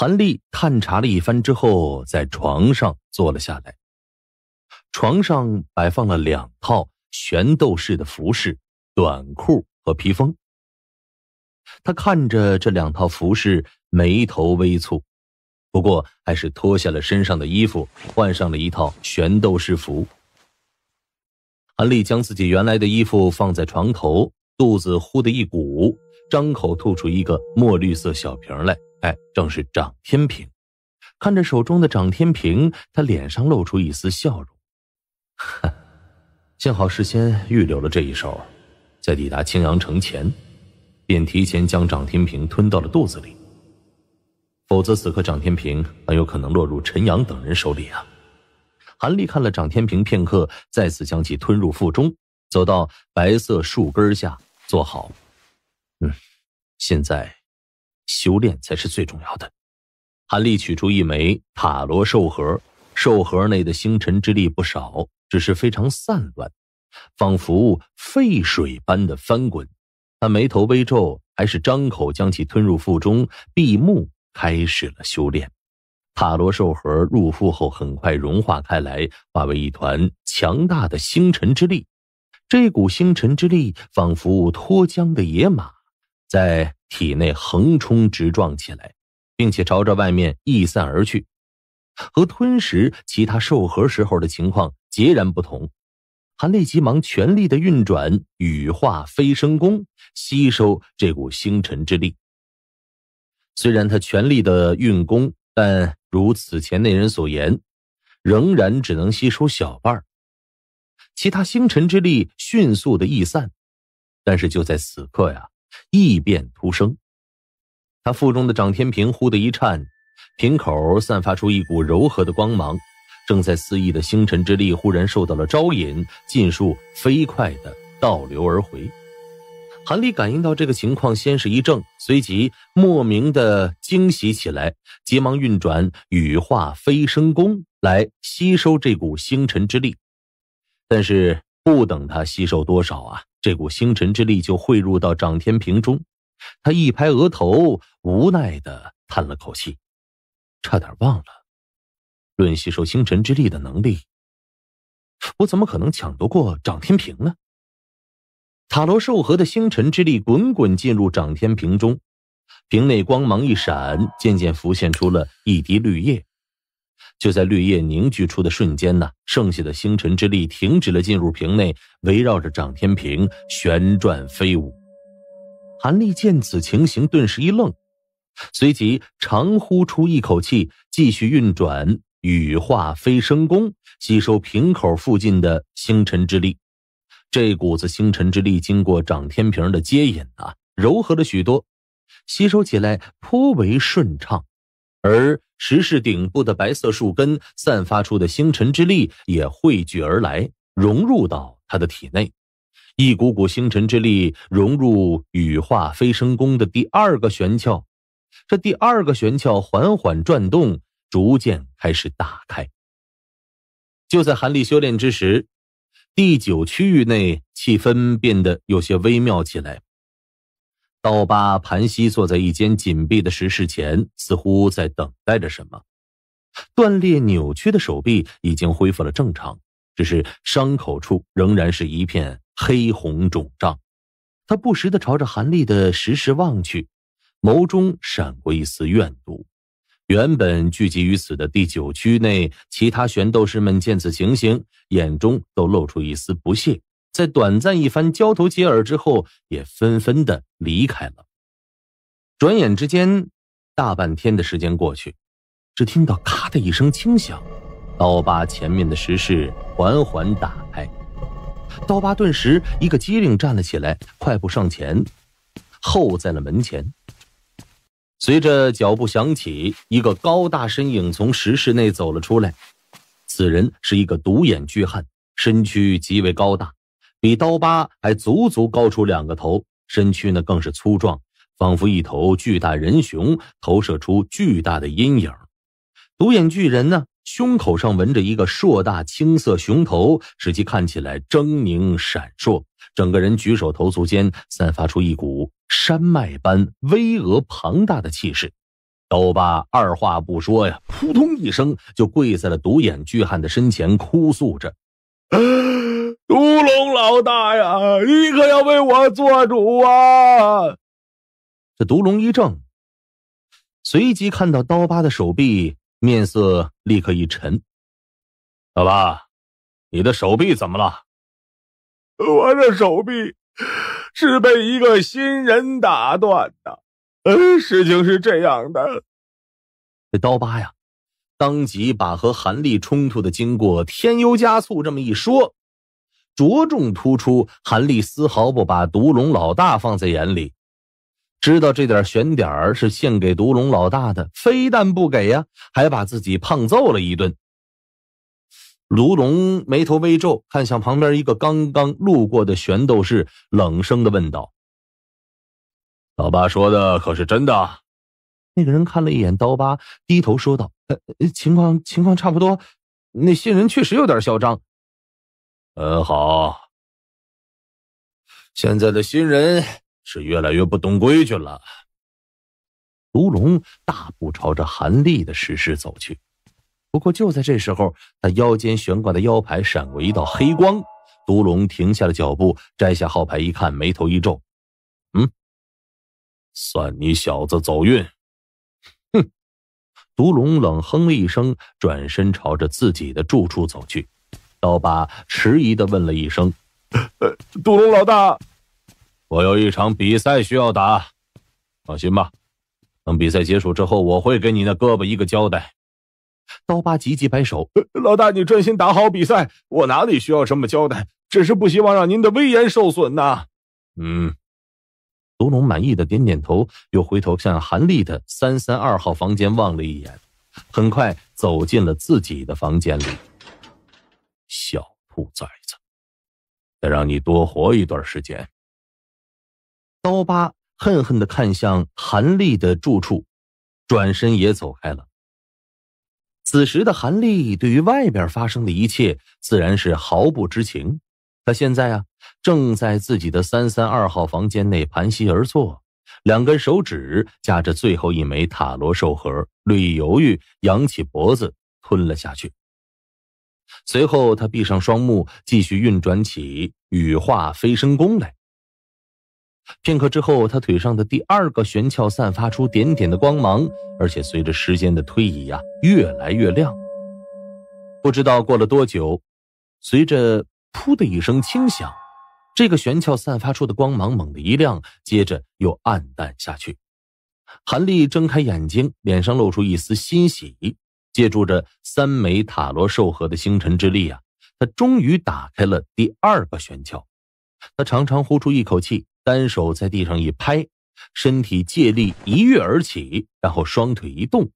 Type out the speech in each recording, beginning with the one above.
韩立探查了一番之后，在床上坐了下来。床上摆放了两套玄斗士的服饰、短裤和披风。他看着这两套服饰，眉头微蹙，不过还是脱下了身上的衣服，换上了一套玄斗士服。韩立将自己原来的衣服放在床头，肚子忽的一鼓。张口吐出一个墨绿色小瓶来，哎，正是掌天瓶。看着手中的掌天瓶，他脸上露出一丝笑容。哼，幸好事先预留了这一手，在抵达青阳城前，便提前将掌天瓶吞到了肚子里。否则，此刻掌天瓶很有可能落入陈阳等人手里啊！韩立看了掌天瓶片刻，再次将其吞入腹中，走到白色树根下坐好。嗯，现在修炼才是最重要的。韩立取出一枚塔罗兽核，兽核内的星辰之力不少，只是非常散乱，仿佛沸水般的翻滚。他眉头微皱，还是张口将其吞入腹中，闭目开始了修炼。塔罗兽核入腹后，很快融化开来，化为一团强大的星辰之力。这股星辰之力仿佛脱缰的野马。在体内横冲直撞起来，并且朝着外面逸散而去，和吞食其他兽核时候的情况截然不同。韩立急忙全力的运转羽化飞升功，吸收这股星辰之力。虽然他全力的运功，但如此前那人所言，仍然只能吸收小半儿。其他星辰之力迅速的逸散，但是就在此刻呀。异变突生，他腹中的掌天瓶忽的一颤，瓶口散发出一股柔和的光芒，正在肆意的星辰之力忽然受到了招引，尽数飞快的倒流而回。韩立感应到这个情况，先是一怔，随即莫名的惊喜起来，急忙运转羽化飞升功来吸收这股星辰之力，但是不等他吸收多少啊。这股星辰之力就汇入到掌天瓶中，他一拍额头，无奈的叹了口气，差点忘了，论吸收星辰之力的能力，我怎么可能抢夺过掌天瓶呢？塔罗兽核的星辰之力滚滚进入掌天瓶中，瓶内光芒一闪，渐渐浮现出了一滴绿叶。就在绿叶凝聚出的瞬间呢，剩下的星辰之力停止了进入瓶内，围绕着掌天瓶旋转飞舞。韩立见此情形，顿时一愣，随即长呼出一口气，继续运转羽化飞升功，吸收瓶口附近的星辰之力。这股子星辰之力经过掌天瓶的接引啊，柔和了许多，吸收起来颇为顺畅。而石室顶部的白色树根散发出的星辰之力也汇聚而来，融入到他的体内。一股股星辰之力融入羽化飞升功的第二个玄窍，这第二个玄窍缓缓转动，逐渐开始打开。就在韩立修炼之时，第九区域内气氛变得有些微妙起来。刀疤盘膝坐在一间紧闭的石室前，似乎在等待着什么。断裂扭曲的手臂已经恢复了正常，只是伤口处仍然是一片黑红肿胀。他不时的朝着韩立的石室望去，眸中闪过一丝怨毒。原本聚集于此的第九区内其他玄斗师们见此情形，眼中都露出一丝不屑。在短暂一番交头接耳之后，也纷纷的离开了。转眼之间，大半天的时间过去，只听到“咔”的一声轻响，刀疤前面的石室缓缓打开。刀疤顿时一个机灵站了起来，快步上前，候在了门前。随着脚步响起，一个高大身影从石室内走了出来。此人是一个独眼巨汉，身躯极为高大。比刀疤还足足高出两个头，身躯呢更是粗壮，仿佛一头巨大人熊，投射出巨大的阴影。独眼巨人呢，胸口上纹着一个硕大青色熊头，使其看起来狰狞闪烁。整个人举手投足间，散发出一股山脉般巍峨庞大的气势。刀疤二话不说呀，扑通一声就跪在了独眼巨汉的身前，哭诉着。毒龙老大呀，你可要为我做主啊！这毒龙一怔，随即看到刀疤的手臂，面色立刻一沉。老疤，你的手臂怎么了？我的手臂是被一个新人打断的。呃，事情是这样的，这刀疤呀，当即把和韩立冲突的经过添油加醋这么一说。着重突出，韩立丝毫不把毒龙老大放在眼里。知道这点悬点儿是献给毒龙老大的，非但不给呀，还把自己胖揍了一顿。卢龙眉头微皱，看向旁边一个刚刚路过的玄斗士，冷声的问道：“老八说的可是真的？”那个人看了一眼刀疤，低头说道：“情况情况差不多，那些人确实有点嚣张。”很好。现在的新人是越来越不懂规矩了。毒龙大步朝着韩立的石室走去，不过就在这时候，他腰间悬挂的腰牌闪过一道黑光，毒龙停下了脚步，摘下号牌一看，眉头一皱：“嗯，算你小子走运。”哼！毒龙冷哼了一声，转身朝着自己的住处走去。刀疤迟疑的问了一声：“呃，毒龙老大，我有一场比赛需要打。放心吧，等比赛结束之后，我会给你那胳膊一个交代。”刀疤急急摆手：“老大，你专心打好比赛，我哪里需要什么交代？只是不希望让您的威严受损呐。”嗯，毒龙满意的点点头，又回头向韩立的三三二号房间望了一眼，很快走进了自己的房间里。小兔崽子，再让你多活一段时间。刀疤恨恨的看向韩丽的住处，转身也走开了。此时的韩丽对于外边发生的一切自然是毫不知情，他现在啊正在自己的三三二号房间内盘膝而坐，两根手指夹着最后一枚塔罗兽核，略一犹豫，扬起脖子吞了下去。随后，他闭上双目，继续运转起羽化飞升功来。片刻之后，他腿上的第二个玄窍散发出点点的光芒，而且随着时间的推移呀，越来越亮。不知道过了多久，随着“噗”的一声轻响，这个玄窍散发出的光芒猛地一亮，接着又暗淡下去。韩立睁开眼睛，脸上露出一丝欣喜。借助着三枚塔罗兽核的星辰之力啊，他终于打开了第二个玄窍。他长长呼出一口气，单手在地上一拍，身体借力一跃而起，然后双腿一动，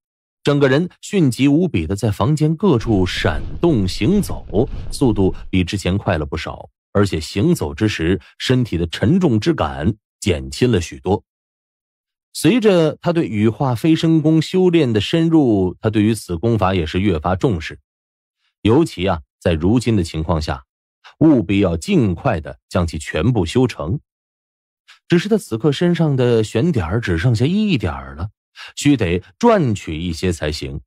整个人迅疾无比的在房间各处闪动行走，速度比之前快了不少，而且行走之时，身体的沉重之感减轻了许多。随着他对羽化飞升功修炼的深入，他对于此功法也是越发重视。尤其啊，在如今的情况下，务必要尽快的将其全部修成。只是他此刻身上的玄点只剩下一点了，需得赚取一些才行。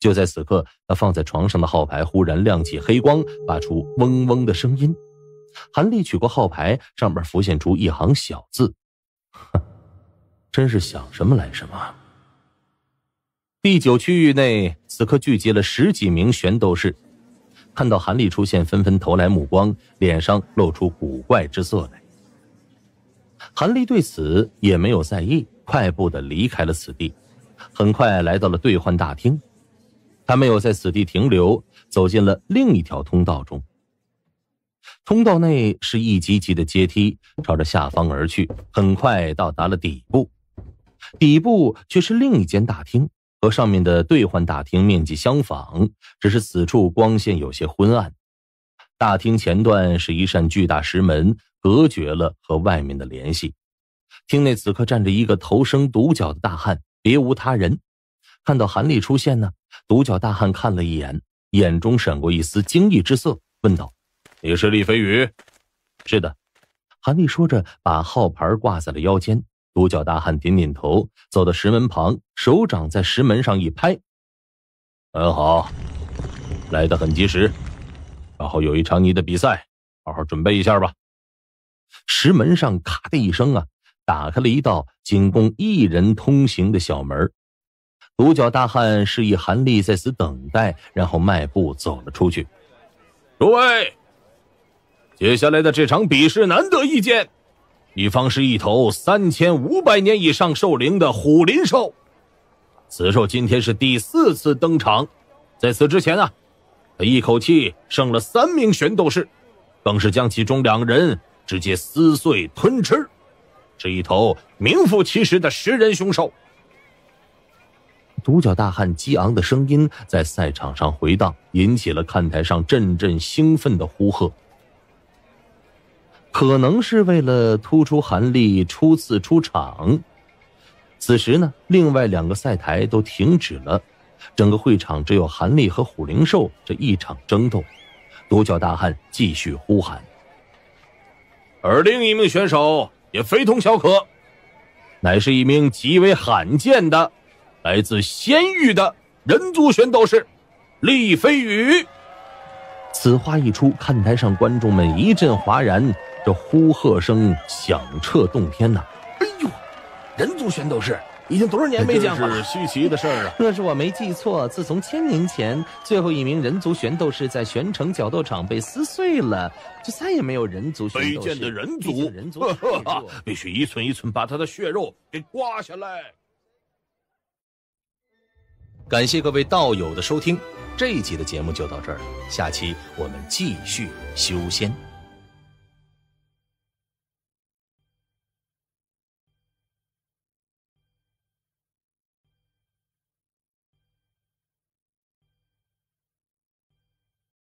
就在此刻，他放在床上的号牌忽然亮起黑光，发出嗡嗡的声音。韩立取过号牌，上面浮现出一行小字：“真是想什么来什么。第九区域内，此刻聚集了十几名玄斗士，看到韩立出现，纷纷投来目光，脸上露出古怪之色来。韩立对此也没有在意，快步的离开了此地。很快来到了兑换大厅，他没有在此地停留，走进了另一条通道中。通道内是一级级的阶梯，朝着下方而去，很快到达了底部。底部却是另一间大厅，和上面的兑换大厅面积相仿，只是此处光线有些昏暗。大厅前段是一扇巨大石门，隔绝了和外面的联系。厅内此刻站着一个头生独角的大汉，别无他人。看到韩立出现呢，独角大汉看了一眼，眼中闪过一丝惊异之色，问道：“你是厉飞宇？”“是的。”韩立说着，把号牌挂在了腰间。独角大汉点点头，走到石门旁，手掌在石门上一拍：“很好，来的很及时。然后有一场你的比赛，好好准备一下吧。”石门上咔的一声啊，打开了一道仅供一人通行的小门。独角大汉示意韩立在此等待，然后迈步走了出去。诸位，接下来的这场比试难得一见。对方是一头三千五百年以上寿龄的虎林兽，此兽今天是第四次登场，在此之前啊，他一口气胜了三名玄斗士，更是将其中两人直接撕碎吞吃，是一头名副其实的食人凶兽。独角大汉激昂的声音在赛场上回荡，引起了看台上阵阵兴奋的呼喝。可能是为了突出韩立初次出场。此时呢，另外两个赛台都停止了，整个会场只有韩立和虎灵兽这一场争斗。独角大汉继续呼喊，而另一名选手也非同小可，乃是一名极为罕见的来自仙域的人族玄斗士——厉飞羽。此话一出，看台上观众们一阵哗然。这呼喝声响彻洞天呐！哎呦，人族玄斗士已经多少年没见了？这是稀奇的事儿啊！若是我没记错，自从千年前最后一名人族玄斗士在玄城角斗场被撕碎了，就再也没有人族玄斗士。卑贱的人族！人族！必须一寸一寸把他的血肉给刮下来。感谢各位道友的收听，这一集的节目就到这儿，下期我们继续修仙。